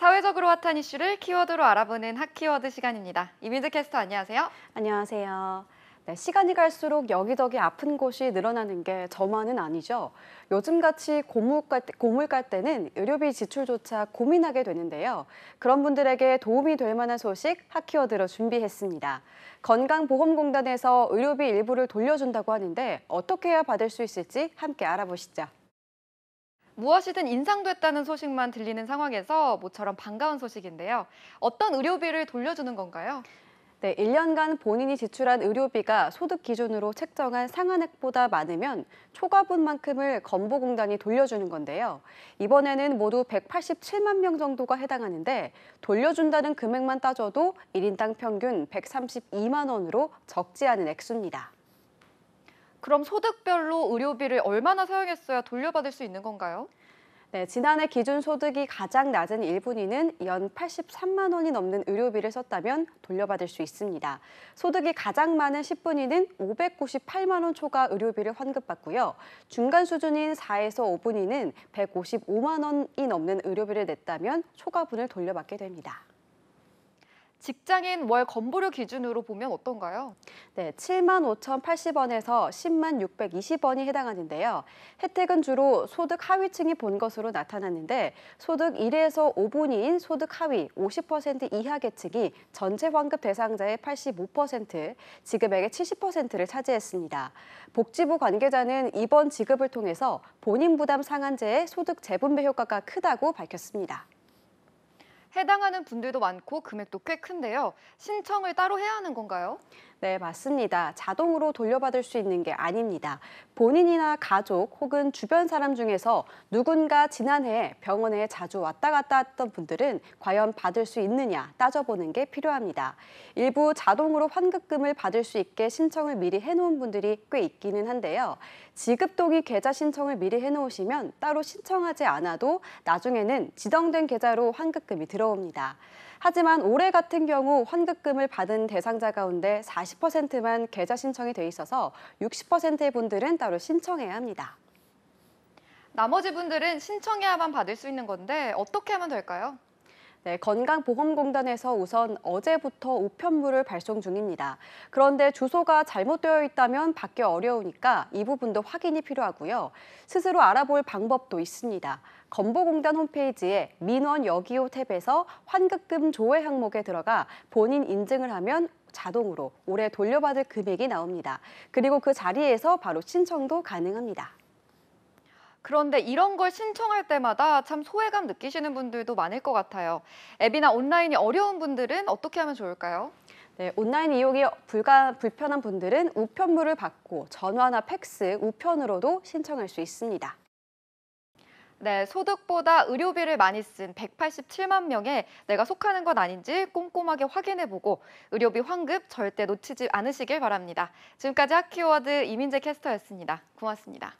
사회적으로 핫한 이슈를 키워드로 알아보는 핫키워드 시간입니다. 이민재 캐스터 안녕하세요. 안녕하세요. 네, 시간이 갈수록 여기저기 아픈 곳이 늘어나는 게 저만은 아니죠. 요즘같이 고물 깔, 때는 의료비 지출조차 고민하게 되는데요. 그런 분들에게 도움이 될 만한 소식 핫키워드로 준비했습니다. 건강보험공단에서 의료비 일부를 돌려준다고 하는데 어떻게 해야 받을 수 있을지 함께 알아보시죠. 무엇이든 인상됐다는 소식만 들리는 상황에서 모처럼 반가운 소식인데요. 어떤 의료비를 돌려주는 건가요? 네, 1년간 본인이 지출한 의료비가 소득 기준으로 책정한 상한액보다 많으면 초과분만큼을 건보공단이 돌려주는 건데요. 이번에는 모두 187만 명 정도가 해당하는데 돌려준다는 금액만 따져도 1인당 평균 132만 원으로 적지 않은 액수입니다. 그럼 소득별로 의료비를 얼마나 사용했어야 돌려받을 수 있는 건가요? 네, 지난해 기준 소득이 가장 낮은 일본인은 연 83만 원이 넘는 의료비를 썼다면 돌려받을 수 있습니다. 소득이 가장 많은 10분인은 598만 원 초과 의료비를 환급받고요. 중간 수준인 4에서 5분인은 155만 원이 넘는 의료비를 냈다면 초과분을 돌려받게 됩니다. 직장인 월 건보료 기준으로 보면 어떤가요? 네, 7만 5,080원에서 10만 620원이 해당하는데요. 혜택은 주로 소득 하위층이 본 것으로 나타났는데 소득 1에서 5분위인 소득 하위 50% 이하 계층이 전체 환급 대상자의 85%, 지급액의 70%를 차지했습니다. 복지부 관계자는 이번 지급을 통해서 본인 부담 상한제의 소득 재분배 효과가 크다고 밝혔습니다. 해당하는 분들도 많고 금액도 꽤 큰데요. 신청을 따로 해야 하는 건가요? 네, 맞습니다. 자동으로 돌려받을 수 있는 게 아닙니다. 본인이나 가족 혹은 주변 사람 중에서 누군가 지난해 병원에 자주 왔다 갔다 했던 분들은 과연 받을 수 있느냐 따져보는 게 필요합니다. 일부 자동으로 환급금을 받을 수 있게 신청을 미리 해놓은 분들이 꽤 있기는 한데요. 지급동의 계좌 신청을 미리 해놓으시면 따로 신청하지 않아도 나중에는 지정된 계좌로 환급금이 들어옵니다. 하지만 올해 같은 경우 환급금을 받은 대상자 가운데 40%만 계좌 신청이 돼 있어서 60%의 분들은 따로 신청해야 합니다. 나머지 분들은 신청해야만 받을 수 있는 건데 어떻게 하면 될까요? 네, 건강보험공단에서 우선 어제부터 우편물을 발송 중입니다. 그런데 주소가 잘못되어 있다면 받기 어려우니까 이 부분도 확인이 필요하고요. 스스로 알아볼 방법도 있습니다. 건보공단 홈페이지에 민원 여기요 탭에서 환급금 조회 항목에 들어가 본인 인증을 하면 자동으로 올해 돌려받을 금액이 나옵니다. 그리고 그 자리에서 바로 신청도 가능합니다. 그런데 이런 걸 신청할 때마다 참 소외감 느끼시는 분들도 많을 것 같아요. 앱이나 온라인이 어려운 분들은 어떻게 하면 좋을까요? 네, 온라인 이용이 불가, 불편한 분들은 우편물을 받고 전화나 팩스, 우편으로도 신청할 수 있습니다. 네, 소득보다 의료비를 많이 쓴 187만 명에 내가 속하는 건 아닌지 꼼꼼하게 확인해보고 의료비 환급 절대 놓치지 않으시길 바랍니다. 지금까지 하키워드 이민재 캐스터였습니다. 고맙습니다.